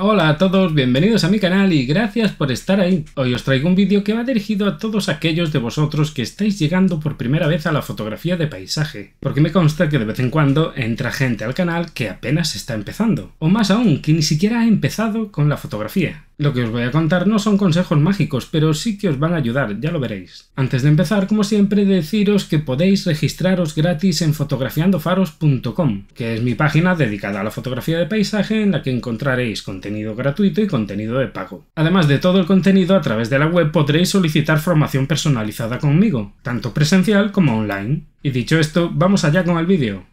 Hola a todos, bienvenidos a mi canal y gracias por estar ahí. Hoy os traigo un vídeo que va dirigido a todos aquellos de vosotros que estáis llegando por primera vez a la fotografía de paisaje, porque me consta que de vez en cuando entra gente al canal que apenas está empezando, o más aún, que ni siquiera ha empezado con la fotografía. Lo que os voy a contar no son consejos mágicos, pero sí que os van a ayudar, ya lo veréis. Antes de empezar, como siempre, deciros que podéis registraros gratis en fotografiandofaros.com, que es mi página dedicada a la fotografía de paisaje en la que encontraréis contenido gratuito y contenido de pago. Además de todo el contenido a través de la web podréis solicitar formación personalizada conmigo, tanto presencial como online. Y dicho esto, vamos allá con el vídeo.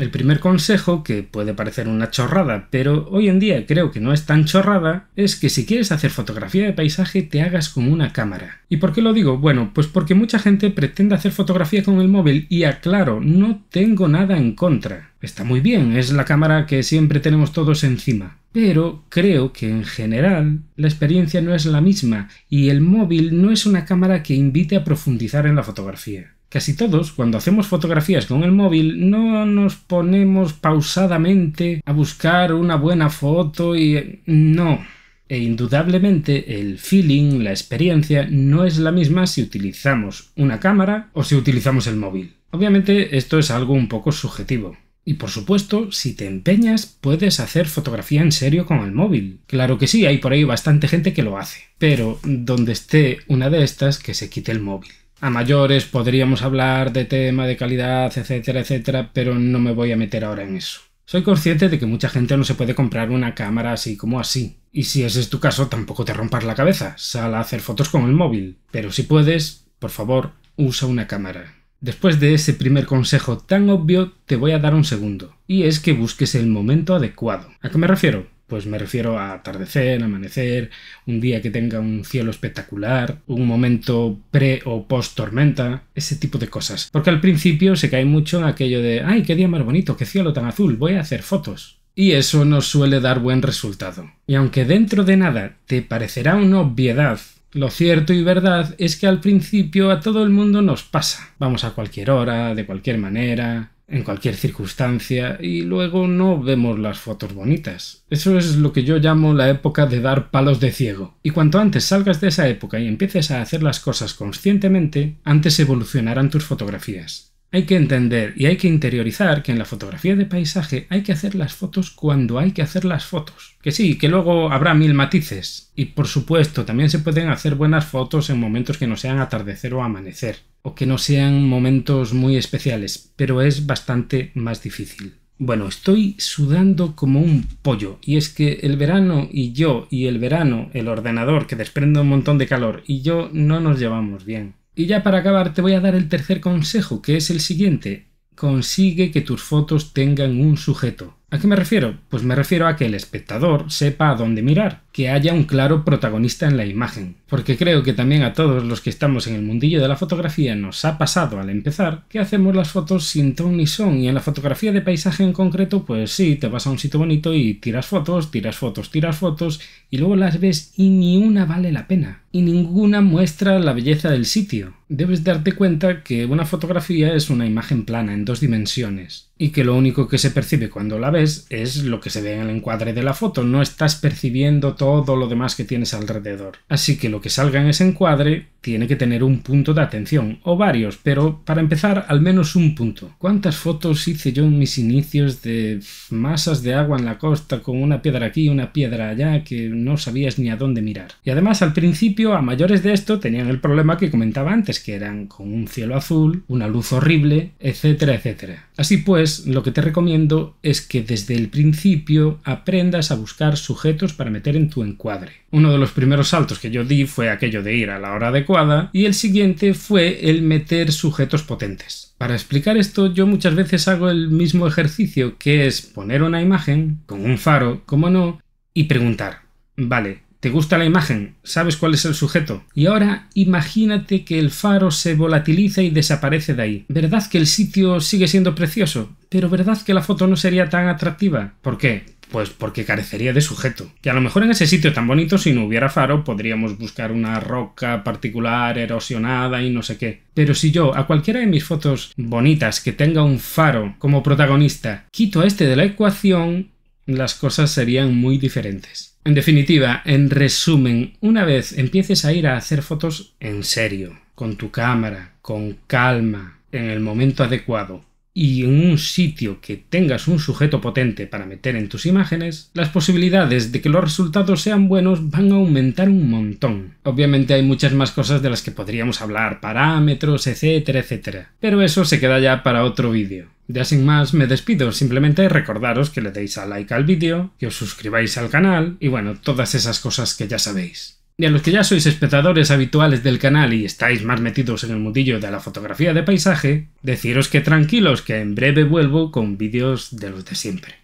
El primer consejo, que puede parecer una chorrada, pero hoy en día creo que no es tan chorrada, es que si quieres hacer fotografía de paisaje te hagas con una cámara. ¿Y por qué lo digo? Bueno, pues porque mucha gente pretende hacer fotografía con el móvil y aclaro, no tengo nada en contra. Está muy bien, es la cámara que siempre tenemos todos encima. Pero creo que en general la experiencia no es la misma y el móvil no es una cámara que invite a profundizar en la fotografía. Casi todos, cuando hacemos fotografías con el móvil, no nos ponemos pausadamente a buscar una buena foto y... no. E indudablemente el feeling, la experiencia, no es la misma si utilizamos una cámara o si utilizamos el móvil. Obviamente esto es algo un poco subjetivo. Y por supuesto, si te empeñas, puedes hacer fotografía en serio con el móvil. Claro que sí, hay por ahí bastante gente que lo hace. Pero donde esté una de estas, que se quite el móvil a mayores, podríamos hablar de tema de calidad, etcétera, etcétera, pero no me voy a meter ahora en eso. Soy consciente de que mucha gente no se puede comprar una cámara así como así. Y si ese es tu caso, tampoco te rompas la cabeza, sal a hacer fotos con el móvil. Pero si puedes, por favor, usa una cámara. Después de ese primer consejo tan obvio, te voy a dar un segundo, y es que busques el momento adecuado. ¿A qué me refiero? Pues me refiero a atardecer, amanecer, un día que tenga un cielo espectacular, un momento pre o post tormenta, ese tipo de cosas. Porque al principio se cae mucho en aquello de, ay, qué día más bonito, qué cielo tan azul, voy a hacer fotos. Y eso no suele dar buen resultado. Y aunque dentro de nada te parecerá una obviedad, lo cierto y verdad es que al principio a todo el mundo nos pasa. Vamos a cualquier hora, de cualquier manera, en cualquier circunstancia y luego no vemos las fotos bonitas. Eso es lo que yo llamo la época de dar palos de ciego. Y cuanto antes salgas de esa época y empieces a hacer las cosas conscientemente, antes evolucionarán tus fotografías. Hay que entender y hay que interiorizar que en la fotografía de paisaje hay que hacer las fotos cuando hay que hacer las fotos. Que sí, que luego habrá mil matices. Y por supuesto, también se pueden hacer buenas fotos en momentos que no sean atardecer o amanecer. O que no sean momentos muy especiales. Pero es bastante más difícil. Bueno, estoy sudando como un pollo. Y es que el verano y yo y el verano, el ordenador que desprende un montón de calor y yo no nos llevamos bien. Y ya para acabar te voy a dar el tercer consejo, que es el siguiente. Consigue que tus fotos tengan un sujeto. ¿A qué me refiero? Pues me refiero a que el espectador sepa a dónde mirar, que haya un claro protagonista en la imagen, porque creo que también a todos los que estamos en el mundillo de la fotografía nos ha pasado al empezar que hacemos las fotos sin ton ni son y en la fotografía de paisaje en concreto pues sí, te vas a un sitio bonito y tiras fotos, tiras fotos, tiras fotos y luego las ves y ni una vale la pena y ninguna muestra la belleza del sitio. Debes darte cuenta que una fotografía es una imagen plana en dos dimensiones y que lo único que se percibe cuando la ves es lo que se ve en el encuadre de la foto, no estás percibiendo todo lo demás que tienes alrededor. Así que lo que salga en ese encuadre tiene que tener un punto de atención, o varios, pero para empezar al menos un punto. ¿Cuántas fotos hice yo en mis inicios de masas de agua en la costa con una piedra aquí, y una piedra allá, que no sabías ni a dónde mirar? Y además al principio a mayores de esto tenían el problema que comentaba antes, que eran con un cielo azul, una luz horrible, etcétera, etcétera. Así pues, lo que te recomiendo es que desde el principio aprendas a buscar sujetos para meter en tu encuadre. Uno de los primeros saltos que yo di fue aquello de ir a la hora adecuada y el siguiente fue el meter sujetos potentes. Para explicar esto yo muchas veces hago el mismo ejercicio que es poner una imagen con un faro, como no, y preguntar, vale, ¿Te gusta la imagen? ¿Sabes cuál es el sujeto? Y ahora imagínate que el faro se volatiliza y desaparece de ahí. ¿Verdad que el sitio sigue siendo precioso? Pero ¿verdad que la foto no sería tan atractiva? ¿Por qué? Pues porque carecería de sujeto. Que a lo mejor en ese sitio tan bonito, si no hubiera faro, podríamos buscar una roca particular erosionada y no sé qué. Pero si yo a cualquiera de mis fotos bonitas que tenga un faro como protagonista, quito a este de la ecuación, las cosas serían muy diferentes. En definitiva, en resumen, una vez empieces a ir a hacer fotos en serio, con tu cámara, con calma, en el momento adecuado, y en un sitio que tengas un sujeto potente para meter en tus imágenes, las posibilidades de que los resultados sean buenos van a aumentar un montón. Obviamente hay muchas más cosas de las que podríamos hablar, parámetros, etcétera, etcétera. Pero eso se queda ya para otro vídeo. Ya sin más, me despido, simplemente recordaros que le deis a like al vídeo, que os suscribáis al canal y bueno, todas esas cosas que ya sabéis. Y a los que ya sois espectadores habituales del canal y estáis más metidos en el mundillo de la fotografía de paisaje, deciros que tranquilos que en breve vuelvo con vídeos de los de siempre.